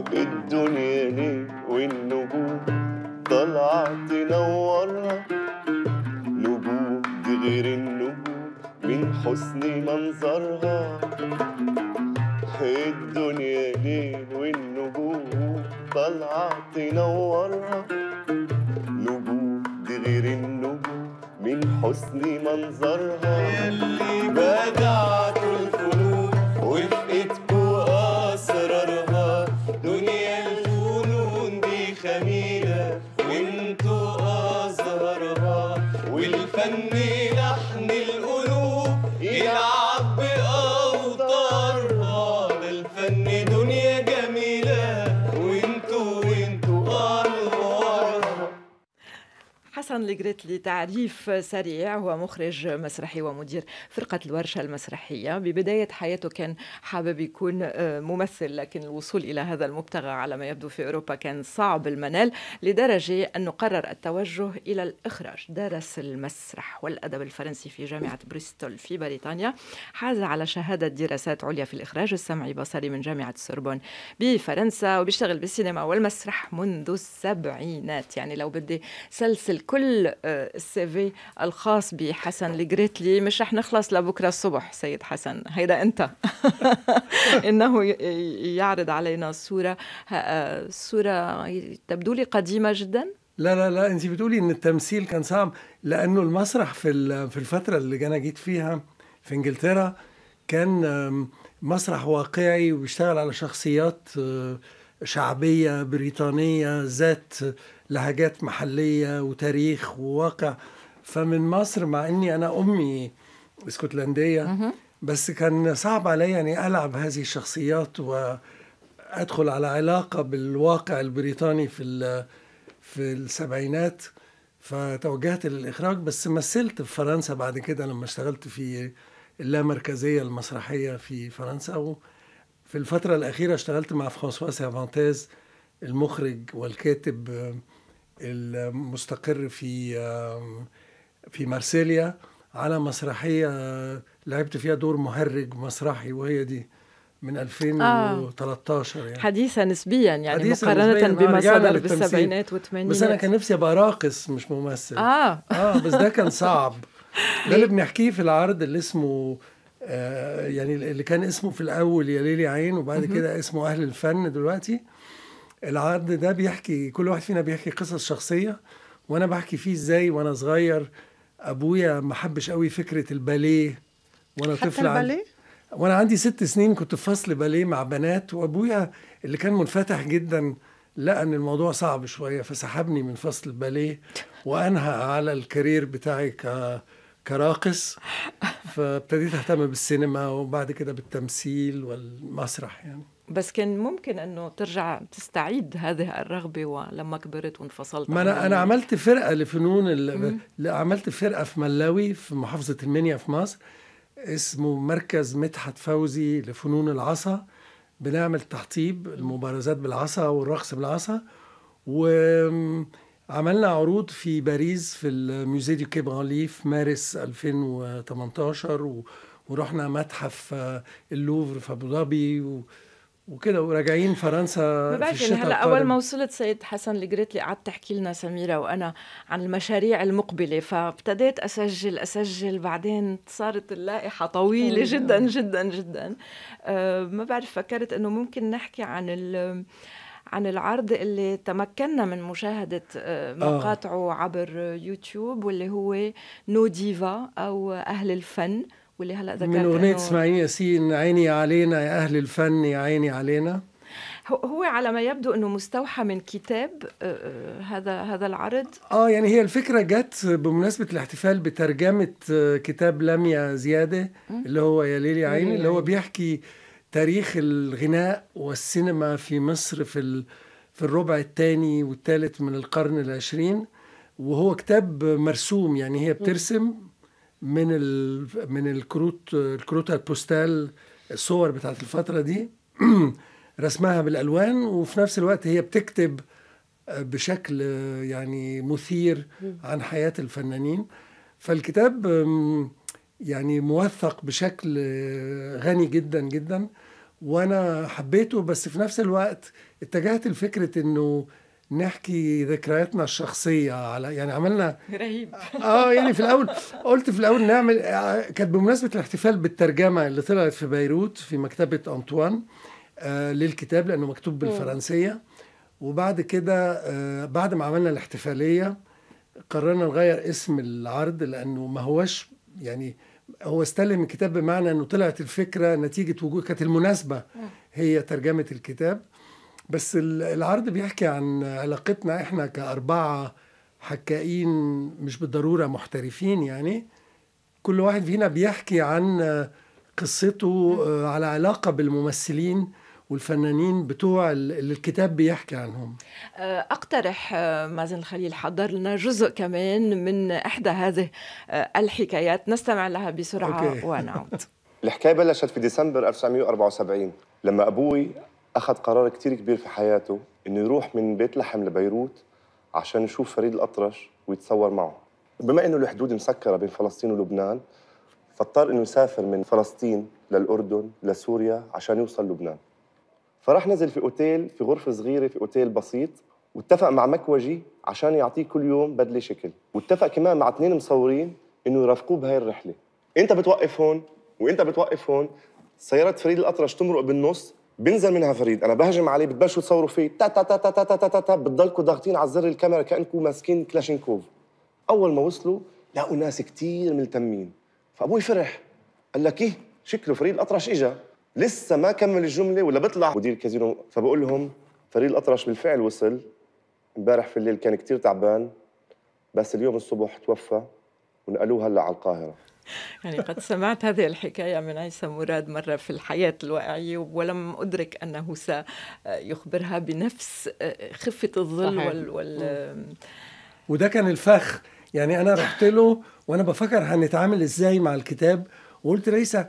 الدنيا ليه والنجوم طلعة تنورنا نجوم دي غير النجوم من حسن منظرها الدنيا ليل والنجوم طلعة تنورنا نجوم دي غير النجوم من حسن منظرها يلي بدأ ريغريت لتعريف سريع هو مخرج مسرحي ومدير فرقة الورشة المسرحية ببداية حياته كان حابب يكون آه، ممثل لكن الوصول إلى هذا المبتغى على ما يبدو في أوروبا كان صعب المنال لدرجة أنه قرر التوجه إلى الإخراج درس المسرح والأدب الفرنسي في جامعة بريستول في بريطانيا حاز على شهادة دراسات عليا في الإخراج السمعي بصري من جامعة السوربون بفرنسا وبيشتغل بالسينما والمسرح منذ السبعينات يعني لو بدي سلسل كل السيفي آه، الخاص بحسن الجريتلي مش رح نخلص لبكره الصبح سيد حسن هيدا انت انه يعرض علينا الصوره آه، صوره تبدو لي قديمه جدا لا لا لا انت بتقولي ان التمثيل كان صعب لانه المسرح في في الفتره اللي انا جيت فيها في انجلترا كان مسرح واقعي وبيشتغل على شخصيات آه، شعبيه بريطانيه ذات لهجات محلية وتاريخ وواقع فمن مصر مع اني انا امي اسكتلندية بس كان صعب عليا اني العب هذه الشخصيات وادخل على علاقة بالواقع البريطاني في في السبعينات فتوجهت للاخراج بس مثلت في فرنسا بعد كده لما اشتغلت في اللامركزيه المسرحيه في فرنسا وفي الفتره الاخيره اشتغلت مع فرانسوا سيرفانتيز المخرج والكاتب المستقر في في مارسيليا على مسرحية آه، لعبت فيها دور مهرج مسرحي وهي دي من 2013 يعني حديثة نسبيا يعني حديثة مقارنة نسبياً بما صدر بالسبعينات والثمانينات بس أنا كان نفسي أبقى راقص مش ممثل آه آه بس ده كان صعب ده اللي بنحكيه في العرض اللي اسمه آه يعني اللي كان اسمه في الأول يا ليلي عين وبعد كده اسمه أهل الفن دلوقتي العرض ده بيحكي كل واحد فينا بيحكي قصص شخصيه وانا بحكي فيه ازاي وانا صغير ابويا ما حبش قوي فكره الباليه وانا حتى طفل الباليه؟ وانا عندي ست سنين كنت في فصل باليه مع بنات وابويا اللي كان منفتح جدا لقى ان الموضوع صعب شويه فسحبني من فصل الباليه وانهى على الكارير بتاعي ك كراقص فابتديت اهتم بالسينما وبعد كده بالتمثيل والمسرح يعني بس كان ممكن انه ترجع تستعيد هذه الرغبه ولما كبرت وانفصلت ما انا انا عملت فرقه لفنون عملت فرقه في ملاوي في محافظه المنيا في مصر اسمه مركز مدحت فوزي لفنون العصا بنعمل تحطيب المبارزات بالعصا والرقص بالعصا وعملنا عروض في باريس في الميوزي دي كيبرالي في مارس 2018 ورحنا متحف آه، اللوفر في ابو ظبي وكده وراجعين فرنسا ما بعرف يعني هلا اول ما وصلت سيد حسن الجريتلي قعدت تحكي لنا سميره وانا عن المشاريع المقبله فابتديت اسجل اسجل بعدين صارت اللائحه طويله جدا جدا جدا آه، ما بعرف فكرت انه ممكن نحكي عن ال عن العرض اللي تمكنا من مشاهدة آه، آه. مقاطعه عبر يوتيوب واللي هو نو ديفا أو أهل الفن واللي هلا ذكرت من اغنيه اسماعيل ياسين عيني علينا يا اهل الفن يا عيني علينا هو على ما يبدو انه مستوحى من كتاب آه، آه، هذا هذا العرض اه يعني هي الفكره جت بمناسبه الاحتفال بترجمه آه، كتاب لميا زياده اللي هو يا ليلي عيني اللي هو بيحكي تاريخ الغناء والسينما في مصر في في الربع الثاني والثالث من القرن العشرين وهو كتاب مرسوم يعني هي بترسم من ال... من الكروت الكروت البوستال الصور بتاعت الفتره دي رسمها بالالوان وفي نفس الوقت هي بتكتب بشكل يعني مثير عن حياه الفنانين فالكتاب يعني موثق بشكل غني جدا جدا وانا حبيته بس في نفس الوقت اتجهت لفكره انه نحكي ذكرياتنا الشخصية على يعني عملنا رهيب اه يعني في الأول قلت في الأول نعمل آه، كانت بمناسبة الاحتفال بالترجمة اللي طلعت في بيروت في مكتبة أنطوان آه للكتاب لأنه مكتوب بالفرنسية وبعد كده آه بعد ما عملنا الاحتفالية قررنا نغير اسم العرض لأنه ما هوش يعني هو استلم الكتاب بمعنى أنه طلعت الفكرة نتيجة وجود كانت المناسبة هي ترجمة الكتاب بس العرض بيحكي عن علاقتنا احنا كأربعة حكائين مش بالضرورة محترفين يعني كل واحد فينا بيحكي عن قصته آه، على علاقة بالممثلين والفنانين بتوع اللي الكتاب بيحكي عنهم آه، أقترح آه، مازن الخليل حضر لنا جزء كمان من إحدى هذه الحكايات نستمع لها بسرعة ونعود الحكاية بلشت في ديسمبر 1974 لما أبوي اخذ قرار كثير كبير في حياته انه يروح من بيت لحم لبيروت عشان يشوف فريد الاطرش ويتصور معه بما انه الحدود مسكره بين فلسطين ولبنان فاضطر انه يسافر من فلسطين للاردن لسوريا عشان يوصل لبنان فراح نزل في اوتيل في غرفه صغيره في اوتيل بسيط واتفق مع مكوجي عشان يعطيه كل يوم بدله شكل واتفق كمان مع اثنين مصورين انه يرافقوه بهاي الرحله انت بتوقف هون وانت بتوقف هون سيارة فريد الأطرش تمرق بالنص بنزل منها فريد انا بهجم عليه بتبلشوا تصوروا فيه تا تا تا تا تا تا تا, تا, تا بتضلكم ضاغطين على زر الكاميرا كانكم ماسكين كلاشينكوف اول ما وصلوا لقوا ناس كثير ملتمين فابوي فرح قال لك ايه شكله فريد الاطرش اجا لسه ما كمل الجمله ولا بيطلع مدير الكازينو فبقول لهم فريد الاطرش بالفعل وصل امبارح في الليل كان كثير تعبان بس اليوم الصبح توفى ونقلوه هلا على القاهره يعني قد سمعت هذه الحكاية من عيسى مراد مرة في الحياة الواقعية ولم أدرك أنه سيخبرها بنفس آه، خفة الظل وال, وال... وده كان الفخ يعني أنا رحت له وأنا بفكر هنتعامل إزاي مع الكتاب وقلت لعيسى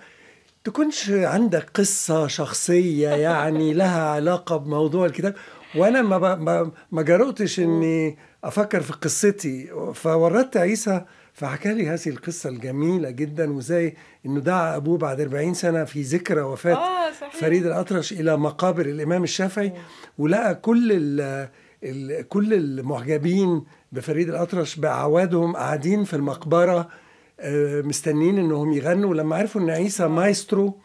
تكونش عندك قصة شخصية يعني لها علاقة بموضوع الكتاب وأنا ما ما جرؤتش إني أفكر في قصتي فوردت عيسى فحكى لي هذه القصة الجميلة جدا وزي انه دعا ابوه بعد 40 سنة في ذكرى وفاة آه صحيح. فريد الأطرش إلى مقابر الإمام الشافعي ولقى كل ال الـ كل المعجبين بفريد الأطرش بعوادهم قاعدين في المقبرة آه، مستنين انهم يغنوا لما عرفوا ان عيسى آه. مايسترو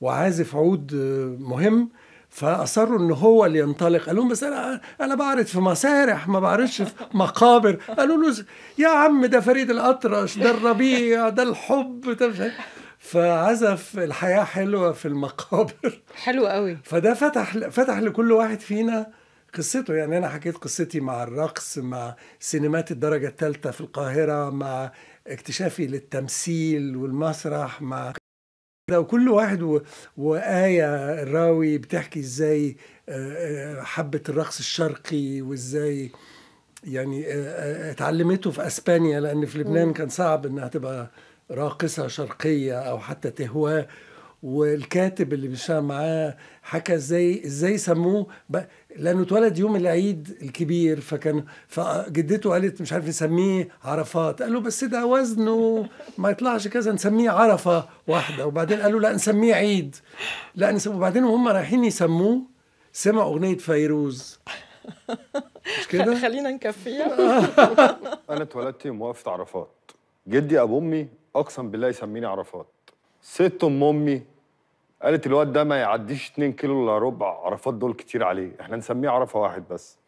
وعازف عود آه، مهم فاصروا ان هو اللي ينطلق قالوا بس انا انا بعرض في مسارح ما بعرضش في مقابر قالوا له يا عم ده فريد الاطرش ده الربيع ده الحب ده فعزف الحياه حلوه في المقابر حلو قوي فده فتح فتح لكل واحد فينا قصته يعني انا حكيت قصتي مع الرقص مع سينمات الدرجه الثالثه في القاهره مع اكتشافي للتمثيل والمسرح مع لو كل واحد و... وآية الراوي بتحكي ازاي آه، آه، حبة الرقص الشرقي وازاي يعني آه، اتعلمته في اسبانيا لان في لبنان كان صعب انها تبقى راقصة شرقية او حتى تهواه والكاتب اللي بيشتغل معاه حكى ازاي ازاي سموه لانه اتولد يوم العيد الكبير فكان فجدته قالت مش عارف نسميه عرفات قالوا بس ده وزنه ما يطلعش كذا نسميه عرفه واحده وبعدين قالوا لا نسميه عيد لا نسميه وبعدين وهم رايحين يسموه سمعوا اغنيه فيروز مش كده خلينا نكفيها انا اتولدت يوم وقفت عرفات جدي ابو امي اقسم بالله يسميني عرفات ست ام امي قالت الواد ده ما يعديش 2 كيلو الا ربع عرفات دول كتير عليه احنا نسميه عرفه واحد بس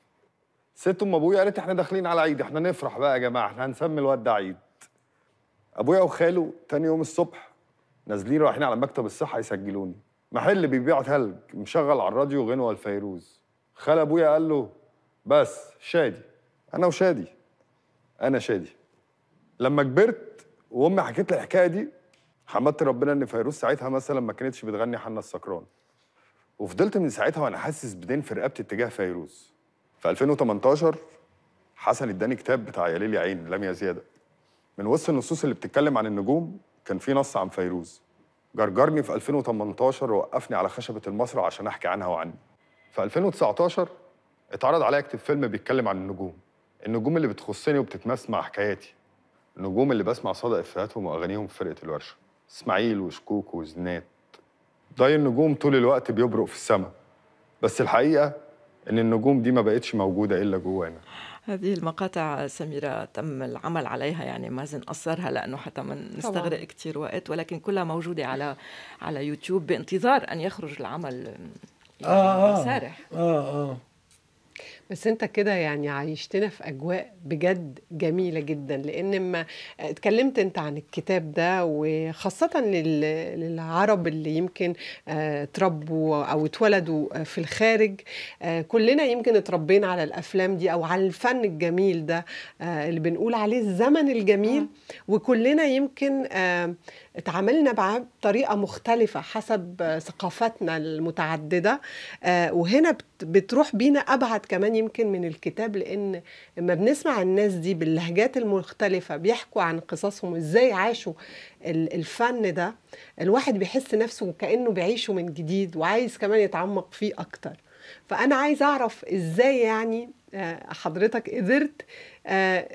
ست ام ابويا قالت احنا داخلين على عيد احنا نفرح بقى يا جماعه احنا هنسمي الواد ده عيد ابويا وخاله تاني يوم الصبح نازلين رايحين على مكتب الصحه يسجلوني محل بيبيع ثلج مشغل على الراديو غنوه الفيروز خال ابويا قال له بس شادي انا وشادي انا شادي لما كبرت وامي حكيت لي الحكايه دي حمدت ربنا ان فيروز ساعتها مثلا ما كانتش بتغني حنا السكران وفضلت من ساعتها وانا حاسس بدين في رقبتي اتجاه فيروز في 2018 حسن اداني كتاب بتاع يا ليل يا عين لم يا زياده من وسط النصوص اللي بتتكلم عن النجوم كان في نص عن فيروز جرجرني في 2018 ووقفني على خشبه المسرح عشان احكي عنها وعني في 2019 اتعرض عليا اكتب فيلم بيتكلم عن النجوم النجوم اللي بتخصني وبتتمس مع حكاياتي النجوم اللي بسمع صدى افهاتهم واغانيهم في فرقه الورشه اسماعيل وشكوك وزنات ضي النجوم طول الوقت بيبرق في السماء بس الحقيقه ان النجوم دي ما بقتش موجوده الا جوانا هذه المقاطع سميرة تم العمل عليها يعني مازن أصرها لأنه حتى ما نستغرق كثير وقت ولكن كلها موجودة على على يوتيوب بانتظار أن يخرج العمل آه آه مسارح آه آه بس انت كده يعني عايشتنا في اجواء بجد جميله جدا لان ما اتكلمت انت عن الكتاب ده وخاصه للعرب اللي يمكن آه، اتربوا او اتولدوا في الخارج آه، كلنا يمكن اتربينا على الافلام دي او على الفن الجميل ده آه، اللي بنقول عليه الزمن الجميل وكلنا يمكن اتعاملنا معاه بطريقه مختلفه حسب ثقافتنا المتعدده وهنا بتروح بينا ابعد كمان يمكن من الكتاب لان لما بنسمع الناس دي باللهجات المختلفه بيحكوا عن قصصهم ازاي عاشوا الفن ده الواحد بيحس نفسه كانه بيعيشه من جديد وعايز كمان يتعمق فيه اكتر فانا عايز اعرف ازاي يعني آه، حضرتك قدرت آه،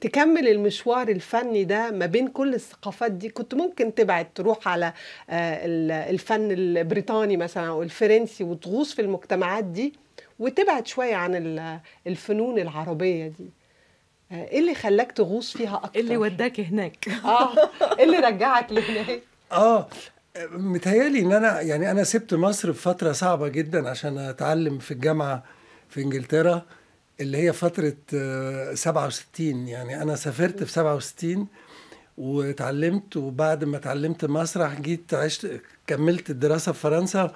تكمل المشوار الفني ده ما بين كل الثقافات دي كنت ممكن تبعد تروح على آه، الفن البريطاني مثلا او الفرنسي وتغوص في المجتمعات دي وتبعد شويه عن الفنون العربيه دي آه، ايه اللي خلاك تغوص فيها اكتر؟ ايه اللي وداك هناك؟ اه ايه اللي رجعك لهناك؟ اه متهيالي ان انا يعني انا سبت مصر في فتره صعبه جدا عشان اتعلم في الجامعه في انجلترا اللي هي فتره 67 آه، يعني انا سافرت في 67 واتعلمت وبعد ما اتعلمت مسرح جيت عشت كملت الدراسه في فرنسا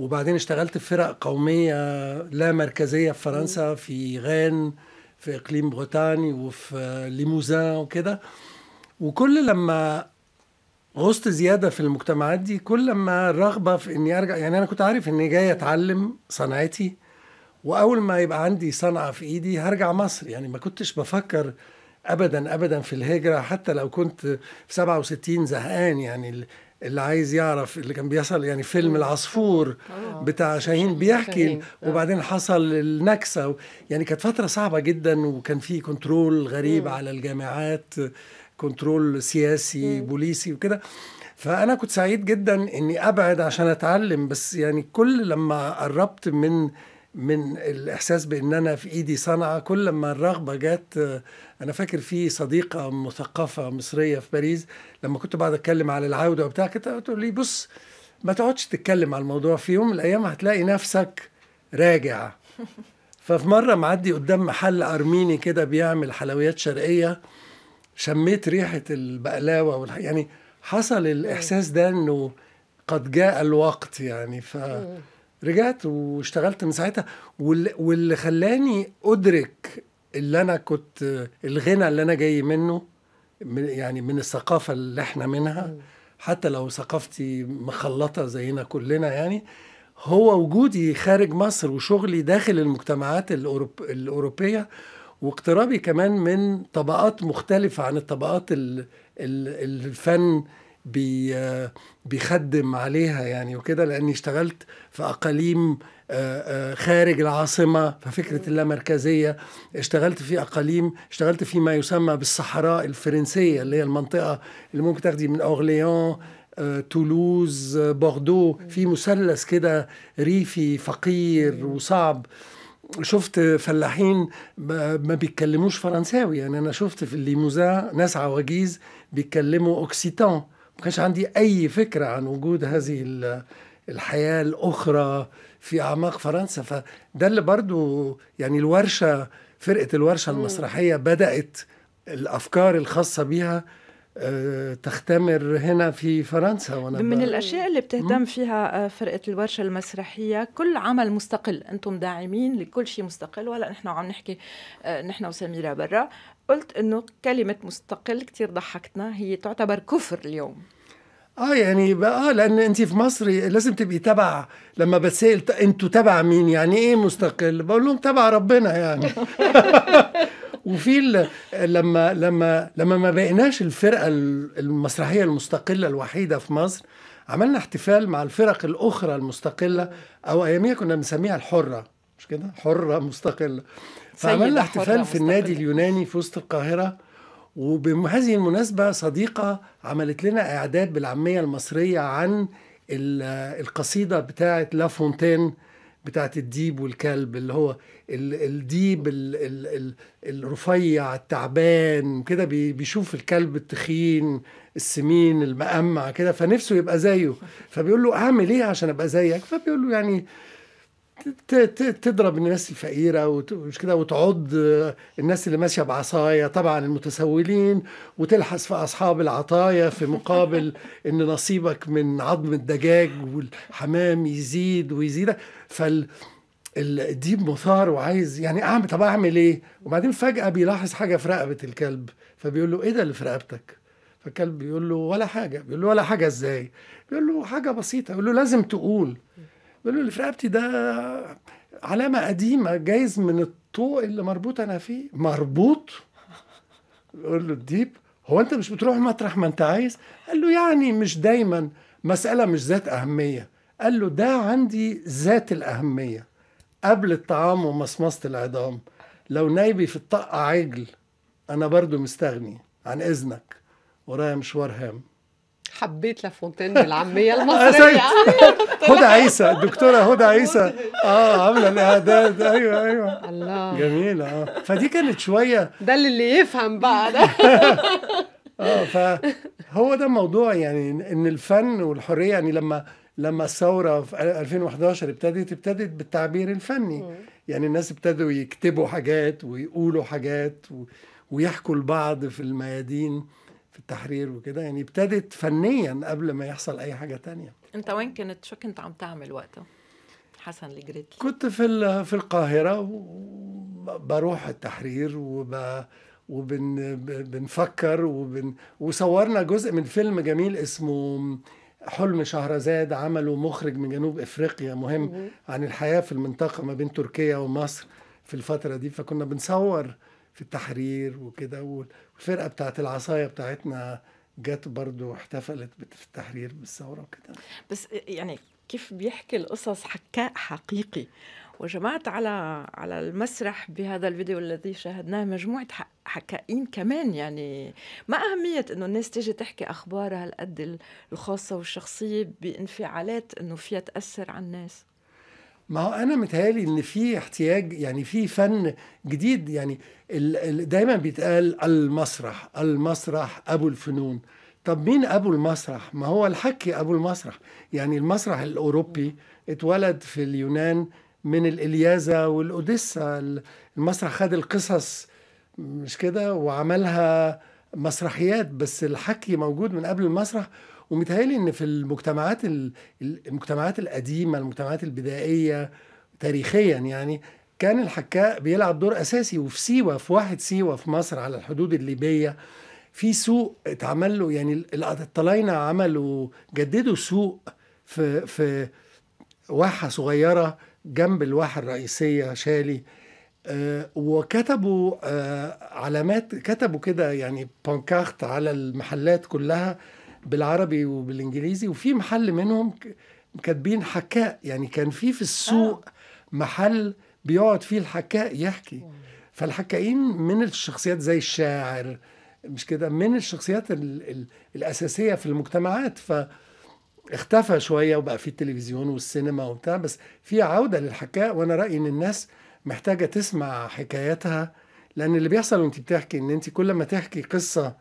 وبعدين اشتغلت في فرق قومية لا مركزية في فرنسا في غان في إقليم بروتاني وفي ليموزان وكده وكل لما غصت زيادة في المجتمعات دي كل لما الرغبة في إني أرجع يعني أنا كنت عارف إني جاي أتعلم صنعتي وأول ما يبقى عندي صنعة في إيدي هرجع مصر يعني ما كنتش بفكر ابدا ابدا في الهجره حتى لو كنت في 67 زهقان يعني اللي عايز يعرف اللي كان بيحصل يعني فيلم العصفور بتاع شاهين بيحكي آه. وبعدين حصل النكسه يعني كانت فتره صعبه جدا وكان في كنترول غريب على الجامعات كنترول سياسي بوليسي وكده فانا كنت سعيد جدا اني ابعد عشان اتعلم بس يعني كل لما قربت من من الاحساس بان انا في ايدي صنعه كل ما الرغبه جت انا فاكر في صديقه مثقفه مصريه في باريس لما كنت بقعد اتكلم على العوده وبتاع كانت تقول لي بص ما تقعدش تتكلم على الموضوع في يوم من الايام هتلاقي نفسك راجع ففي مره معدي قدام محل ارميني كده بيعمل حلويات شرقيه شميت ريحه البقلاوه والح... يعني حصل الاحساس ده انه قد جاء الوقت يعني ف رجعت واشتغلت من ساعتها واللي خلاني ادرك اللي انا كنت الغنى اللي انا جاي منه من يعني من الثقافه اللي احنا منها حتى لو ثقافتي مخلطه زينا كلنا يعني هو وجودي خارج مصر وشغلي داخل المجتمعات الأوروب... الاوروبيه واقترابي كمان من طبقات مختلفه عن الطبقات الفن بي بيخدم عليها يعني وكده لاني اشتغلت في اقاليم آه، آه، خارج العاصمة ففكرة اللامركزية اشتغلت في أقاليم اشتغلت في ما يسمى بالصحراء الفرنسية اللي هي المنطقة اللي ممكن تاخدي من أورليون آه، تولوز بوردو في مثلث كده ريفي فقير وصعب شفت فلاحين ما بيتكلموش فرنساوي يعني انا شفت في الليموزا ناس عواجيز بيتكلموا اوكسيتان ما كانش عندي أي فكرة عن وجود هذه الحياة الأخرى في أعماق فرنسا فده اللي برضو يعني الورشة فرقة الورشة المسرحية بدأت الأفكار الخاصة بيها آه، تختمر هنا في فرنسا وأنا من الأشياء اللي بتهتم فيها آه، فرقة الورشة المسرحية كل عمل مستقل أنتم داعمين لكل شيء مستقل ولا نحن عم نحكي آه، نحن وسميرة برا قلت انه كلمه مستقل كثير ضحكتنا هي تعتبر كفر اليوم اه يعني بقى آه، لان انت في مصر لازم تبقي تبع لما بتسال انتوا تبع مين يعني ايه مستقل بقول لهم تبع ربنا يعني وفي لما لما لما ما بقيناش الفرقه المسرحيه المستقله الوحيده في مصر عملنا احتفال مع الفرق الاخرى المستقله او اياميها كنا بنسميها الحره مش كده حره مستقله فعملنا احتفال في النادي اليوناني في وسط القاهرة وبهذه المناسبة صديقة عملت لنا إعداد بالعامية المصرية عن القصيدة بتاعة لا فونتين الديب والكلب اللي هو الديب الرفيع التعبان كده بيشوف الكلب التخين السمين المقمع كده فنفسه يبقى زيه فبيقول له اعمل ايه عشان ابقى زيك فبيقول له يعني تضرب الناس الفقيرة ومش كده وتعض آه، الناس اللي ماشية بعصايا طبعا المتسولين وتلحس في أصحاب العطايا في مقابل إن نصيبك من عظم الدجاج والحمام يزيد ويزيد فال الديب مثار وعايز يعني اعمل طب اعمل ايه؟ وبعدين فجأة بيلاحظ حاجة في رقبة الكلب فبيقول له ايه ده اللي في رقبتك؟ فالكلب بيقول له ولا حاجة بيقول له ولا حاجة ازاي؟ بيقول له حاجة بسيطة يقول له لازم تقول بيقول له اللي في رقبتي ده علامة قديمة جايز من الطوق اللي مربوط أنا فيه مربوط بيقول له الديب هو أنت مش بتروح مطرح ما أنت عايز قال له يعني مش دايما مسألة مش ذات أهمية قال له ده عندي ذات الأهمية قبل الطعام ومصمصة العظام لو نايبي في الطقة عجل أنا برضو مستغني عن إذنك ورايا مشوار هام حبيت لافونتين بالعامية المصرية هدى عيسى الدكتورة هدى عيسى اه عاملة الإعداد أيوه أيوه الله جميلة اه فدي كانت شوية ده اللي يفهم بقى ده اه فهو ده الموضوع يعني ان الفن والحريه يعني لما لما الثوره في 2011 ابتدت ابتدت بالتعبير الفني يعني الناس ابتدوا يكتبوا حاجات ويقولوا حاجات و... ويحكوا لبعض في الميادين التحرير وكده يعني ابتدت فنيا قبل ما يحصل اي حاجه تانية انت وين كنت شو كنت عم تعمل وقتها حسن الجريتلي كنت في في القاهره وبروح التحرير وب وبنفكر وبن وصورنا جزء من فيلم جميل اسمه حلم شهرزاد عمله مخرج من جنوب افريقيا مهم عن الحياه في المنطقه ما بين تركيا ومصر في الفتره دي فكنا بنصور في التحرير وكده والفرقه بتاعت العصايه بتاعتنا جت برضو احتفلت في التحرير بالثوره وكده بس يعني كيف بيحكي القصص حكاء حقيقي وجمعت على على المسرح بهذا الفيديو الذي شاهدناه مجموعه حكائين كمان يعني ما اهميه انه الناس تيجي تحكي اخبارها هالقد الخاصه والشخصيه بانفعالات انه فيها تاثر على الناس ما هو انا متهيالي ان في احتياج يعني في فن جديد يعني دايما بيتقال المسرح المسرح ابو الفنون طب مين ابو المسرح ما هو الحكي ابو المسرح يعني المسرح الاوروبي اتولد في اليونان من الإلياذة والأوديسا المسرح خد القصص مش كده وعملها مسرحيات بس الحكي موجود من قبل المسرح ومتهيألي ان في المجتمعات المجتمعات القديمه المجتمعات البدائيه تاريخيا يعني كان الحكاء بيلعب دور اساسي وفي سيوه في واحد سيوه في مصر على الحدود الليبيه في سوق اتعمل له يعني الطلاينه عملوا جددوا سوق في في واحه صغيره جنب الواحه الرئيسيه شالي آه وكتبوا آه علامات كتبوا كده يعني بانكارت على المحلات كلها بالعربي وبالانجليزي وفي محل منهم كاتبين حكاء يعني كان في في السوق آه. محل بيقعد فيه الحكاء يحكي فالحكائين من الشخصيات زي الشاعر مش كده من الشخصيات الـ الـ الاساسيه في المجتمعات ف اختفى شويه وبقى في التلفزيون والسينما وبتاع بس في عوده للحكاء وانا رايي ان الناس محتاجه تسمع حكاياتها لان اللي بيحصل وانت بتحكي ان انت كل ما تحكي قصه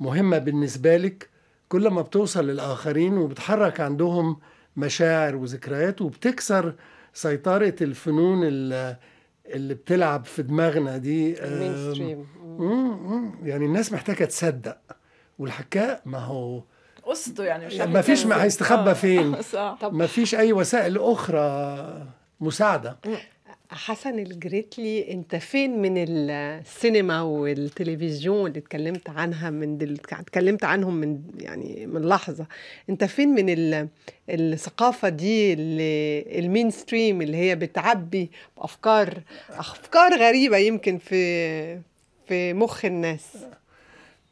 مهمه بالنسبه لك كل ما بتوصل للآخرين وبتحرك عندهم مشاعر وذكريات وبتكسر سيطرة الفنون اللي بتلعب في دماغنا دي يعني الناس محتاجة تصدق والحكاء ما هو قصده يعني مش ما فيش ما يعني. هيستخبى آه. فين ما فيش اي وسائل اخرى مساعده حسن الجريتلي انت فين من السينما والتلفزيون اللي اتكلمت عنها من دل... اتكلمت عنهم من يعني من لحظه انت فين من ال... الثقافه دي اللي المين ستريم اللي هي بتعبي بافكار افكار غريبه يمكن في في مخ الناس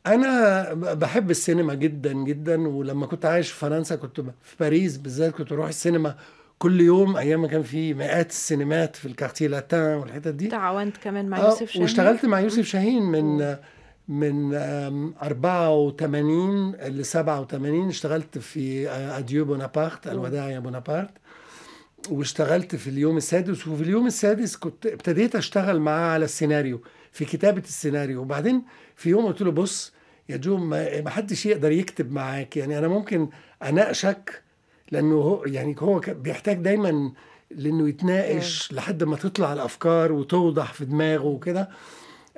انا بحب السينما جدا جدا ولما كنت عايش في فرنسا كنت في باريس بالذات كنت اروح السينما كل يوم ايام ما كان في مئات السينمات في الكارتيه لاتان والحتت دي تعاونت كمان مع آه، يوسف شاهين واشتغلت مع يوسف شاهين من من 84 ل 87 اشتغلت في آه، اديو بونابارت الوداع يا بونابارت واشتغلت في اليوم السادس وفي اليوم السادس كنت ابتديت اشتغل معاه على السيناريو في كتابه السيناريو وبعدين في يوم قلت له بص يا جو ما حدش يقدر يكتب معاك يعني انا ممكن اناقشك لانه هو يعني هو بيحتاج دايما لانه يتناقش أيوه. لحد ما تطلع الافكار وتوضح في دماغه وكده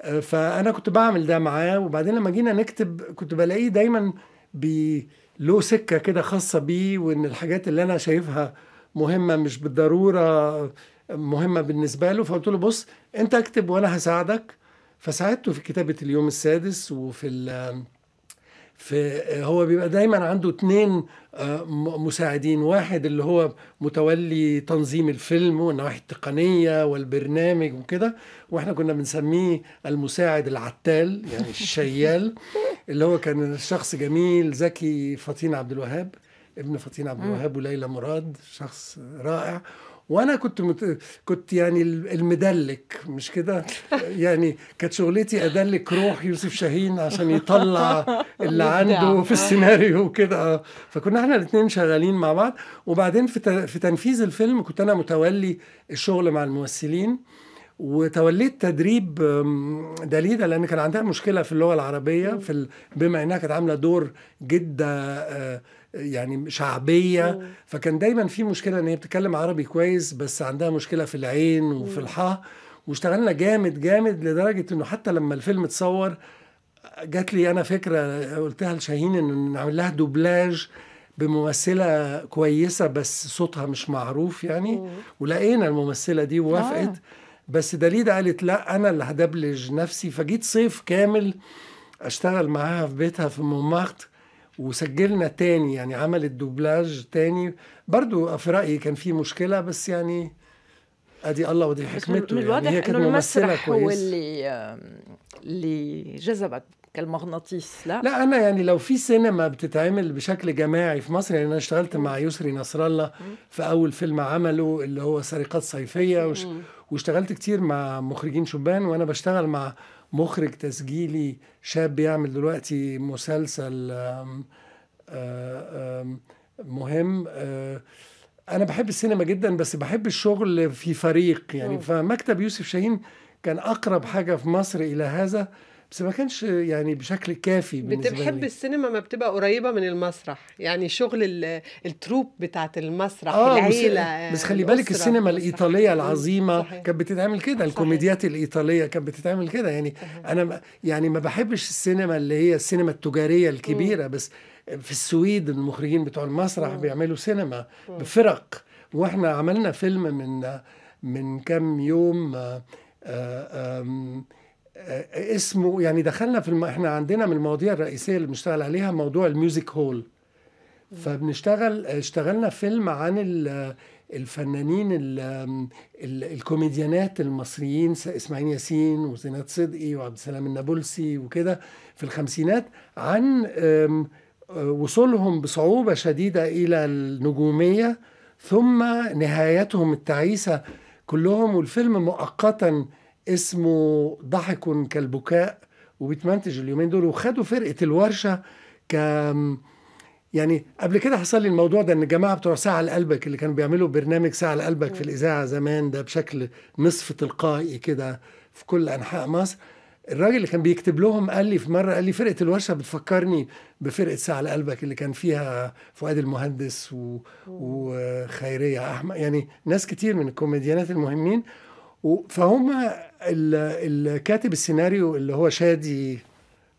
آه، فانا كنت بعمل ده معاه وبعدين لما جينا نكتب كنت بلاقيه دايما له سكه كده خاصه بيه وان الحاجات اللي انا شايفها مهمه مش بالضروره مهمه بالنسبه له فقلت له بص انت اكتب وانا هساعدك فساعدته في كتابه اليوم السادس وفي فهو بيبقى دايما عنده اتنين آه، مساعدين واحد اللي هو متولي تنظيم الفيلم والنواحي التقنية والبرنامج وكده واحنا كنا بنسميه المساعد العتال يعني الشيال اللي هو كان شخص جميل ذكي فطين عبد الوهاب ابن فطين عبد الوهاب وليلى مراد شخص رائع وانا كنت مت... كنت يعني المدلك مش كده يعني كانت شغلتي ادلك روح يوسف شاهين عشان يطلع اللي عنده في السيناريو وكده اه، فكنا احنا الاثنين شغالين مع بعض وبعدين في, ت... في تنفيذ الفيلم كنت انا متولي الشغل مع الممثلين وتوليت تدريب دليدة لان كان عندها مشكله في اللغه العربيه في ال... بما انها كانت عامله دور جده اه، يعني شعبيه فكان دايما في مشكله ان هي بتتكلم عربي كويس بس عندها مشكله في العين وفي الحاء واشتغلنا جامد جامد لدرجه انه حتى لما الفيلم اتصور جات لي انا فكره قلتها لشاهين ان نعمل لها دوبلاج بممثله كويسه بس صوتها مش معروف يعني ولقينا الممثله دي ووافقت آه. بس دليدا قالت لا انا اللي هدبلج نفسي فجيت صيف كامل اشتغل معاها في بيتها في مونمارتر وسجلنا تاني يعني عمل الدوبلاج تاني برضو في رايي كان في مشكله بس يعني ادي الله ودي حكمته من يعني الواضح يعني انه كانت كويس هو اللي اللي جذبك كالمغناطيس لا لا انا يعني لو في سينما بتتعمل بشكل جماعي في مصر يعني انا اشتغلت مع يسري نصر الله في اول فيلم عمله اللي هو سرقات صيفيه واشتغلت كتير مع مخرجين شبان وانا بشتغل مع مخرج تسجيلي شاب بيعمل دلوقتي مسلسل مهم آه، انا بحب السينما جدا بس بحب الشغل في فريق يعني فمكتب يوسف شاهين كان اقرب حاجه في مصر الى هذا بس ما كانش يعني بشكل كافي بتحب السينما ما بتبقى قريبه من المسرح يعني شغل التروب بتاعت المسرح آه العيله بس, بس خلي بالك السينما الايطاليه العظيمه كانت بتتعمل كده الكوميديات الايطاليه كانت بتتعمل كده يعني صحيح. انا يعني ما بحبش السينما اللي هي السينما التجاريه الكبيره م. بس في السويد المخرجين بتوع المسرح م. بيعملوا سينما م. بفرق واحنا عملنا فيلم من من كام يوم آآ آه، آآ اسمه يعني دخلنا في الم... احنا عندنا من المواضيع الرئيسيه اللي بنشتغل عليها موضوع الميوزك هول فبنشتغل اشتغلنا فيلم عن الفنانين ال... الكوميديانات المصريين اسماعيل ياسين وزينات صدقي وعبد السلام النابلسي وكده في الخمسينات عن وصولهم بصعوبه شديده الى النجوميه ثم نهايتهم التعيسه كلهم والفيلم مؤقتا اسمه ضحك كالبكاء وبتمنتج اليومين دول وخدوا فرقه الورشه ك يعني قبل كده حصل لي الموضوع ده ان الجماعه بتوع ساعه لقلبك اللي كانوا بيعملوا برنامج ساعه لقلبك في الاذاعه زمان ده بشكل نصف تلقائي كده في كل انحاء مصر الراجل اللي كان بيكتب لهم قال لي في مره قال لي فرقه الورشه بتفكرني بفرقه ساعه لقلبك اللي كان فيها فؤاد المهندس و... وخيريه احمد يعني ناس كتير من الكوميديانات المهمين فهم الكاتب السيناريو اللي هو شادي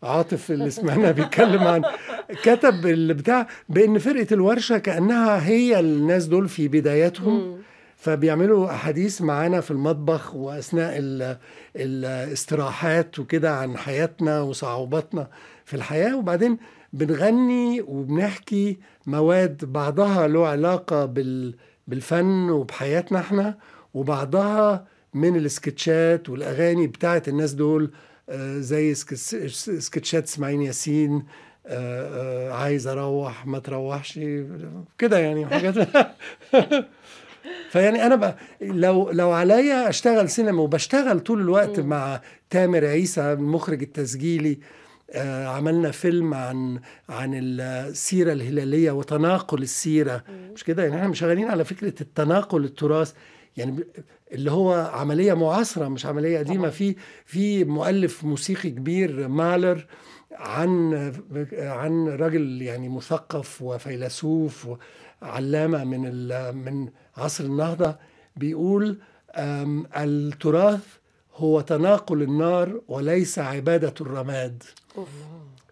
عاطف اللي سمعنا بيتكلم عن كتب البتاع بان فرقه الورشه كانها هي الناس دول في بداياتهم فبيعملوا احاديث معانا في المطبخ واثناء الاستراحات وكده عن حياتنا وصعوباتنا في الحياه وبعدين بنغني وبنحكي مواد بعضها له علاقه بالفن وبحياتنا احنا وبعضها من السكتشات والاغاني بتاعت الناس دول آه، زي سكتشات اسماعيل ياسين آه، آه، عايز اروح ما تروحش كده يعني حاجات فيعني انا بقى لو لو عليا اشتغل سينما وبشتغل طول الوقت مع تامر عيسى المخرج التسجيلي عملنا فيلم عن عن السيره الهلاليه وتناقل السيره مش كده يعني احنا شغالين على فكره التناقل التراث يعني اللي هو عمليه معاصره مش عمليه قديمه في في مؤلف موسيقي كبير مالر عن عن راجل يعني مثقف وفيلسوف وعلامه من من عصر النهضه بيقول التراث هو تناقل النار وليس عباده الرماد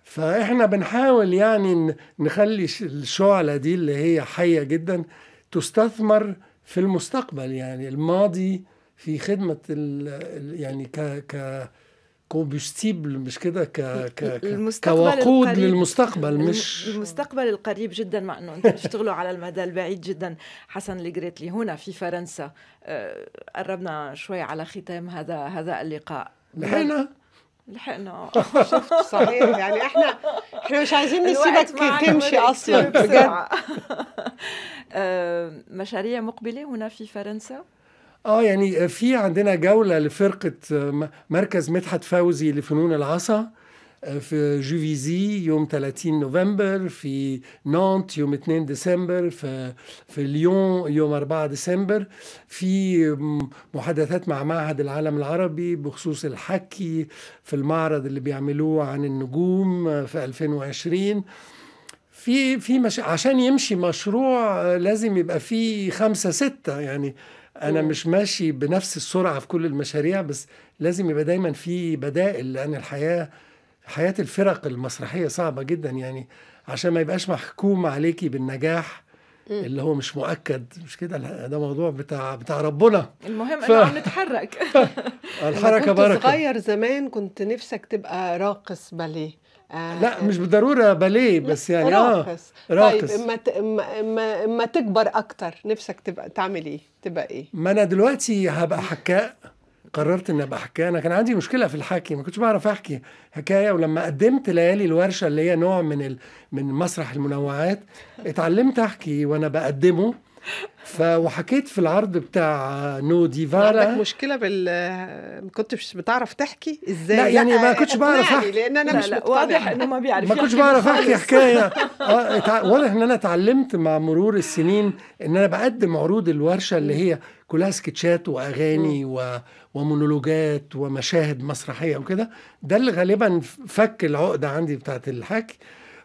فاحنا بنحاول يعني نخلي الشعله دي اللي هي حيه جدا تستثمر في المستقبل يعني الماضي في خدمة يعني ك ك كوبستيبل مش كده ك ك كوقود القريب. للمستقبل مش المستقبل القريب جدا مع انه انتم بتشتغلوا على المدى البعيد جدا حسن الجريتلي هنا في فرنسا آه، قربنا شوي على ختام هذا هذا اللقاء لحقنا لحقنا شفت صحيح يعني احنا احنا مش عايزين نسيبك تمشي اصلا بسرعه آه، مشاريع مقبله هنا في فرنسا اه يعني في عندنا جوله لفرقه آه، مركز مدحت فوزي لفنون العصا آه، في جوفيزي يوم 30 نوفمبر في نانت يوم 2 ديسمبر في في ليون يوم 4 ديسمبر في محادثات مع معهد العالم العربي بخصوص الحكي في المعرض اللي بيعملوه عن النجوم في 2020 في في مش... عشان يمشي مشروع آه، لازم يبقى فيه خمسة ستة يعني انا مش ماشي بنفس السرعه في كل المشاريع بس لازم يبقى دايما في بدائل لان الحياه حياه الفرق المسرحيه صعبه جدا يعني عشان ما يبقاش محكوم عليكي بالنجاح اللي هو مش مؤكد مش كده ده موضوع بتاع بتاع ربنا المهم ف... انه نتحرك الحركه كنت بركه كنت صغير زمان كنت نفسك تبقى راقص باليه آه، لا مش بالضروره باليه بس يعني راقص اه راقص طيب اما اما اما تكبر اكتر نفسك تبقى تعمل ايه تبقى ايه ما انا دلوقتي هبقى حكاء قررت اني ابقى حكايه انا كان عندي مشكله في الحكي ما كنتش بعرف احكي حكايه ولما قدمت ليالي الورشه اللي هي نوع من ال... من مسرح المنوعات اتعلمت احكي وانا بقدمه فوحكيت في العرض بتاع نو ديفارا عندك مشكلة بال ما كنتش بتعرف تحكي ازاي لا يعني ما كنتش بعرف احكي لان انا لا مش لا واضح انه ما بيعرف ما كنتش بعرف احكي حكاية اه واضح ان انا اتعلمت مع مرور السنين ان انا بقدم عروض الورشة اللي هي كلها سكتشات واغاني و... ومونولوجات ومشاهد مسرحية وكده ده اللي غالبا فك العقدة عندي بتاعت الحكي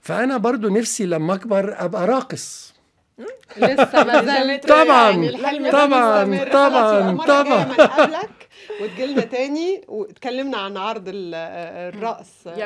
فانا برضو نفسي لما اكبر ابقى راقص لسه ما زالت يعني طبعا يعني طبعا طبعا طبعا وتجيلنا تاني واتكلمنا عن عرض الرأس إيه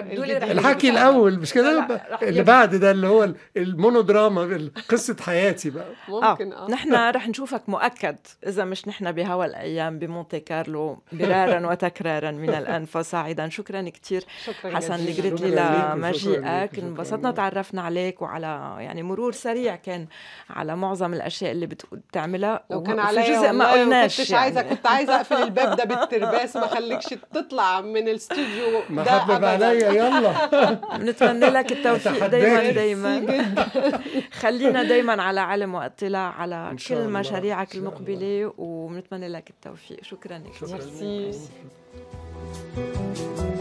الحكي الأول مش كده اللي بعد ده اللي هو المونودراما قصة حياتي بقى ممكن اه, آه. نحن رح نشوفك مؤكد إذا مش نحن بهوى الأيام بمونتي كارلو مرارا وتكرارا من الآن فصاعدا شكرا كثير حسن لجريتلي لمجيئك انبسطنا تعرفنا عليك وعلى يعني مرور سريع كان على معظم الأشياء اللي بتعملها وكان على جزء ما قلناش مش عايزة يعني. كنت عايزة أقفل الباب ده انا بالترباس ما خليكش تطلع من الاستوديو ده حبب عليا يلا بنتمنى لك التوفيق دايما دايما خلينا دايما على علم واطلاع على كل مشاريعك المقبله وبنتمنى لك التوفيق شكرا لك شكرا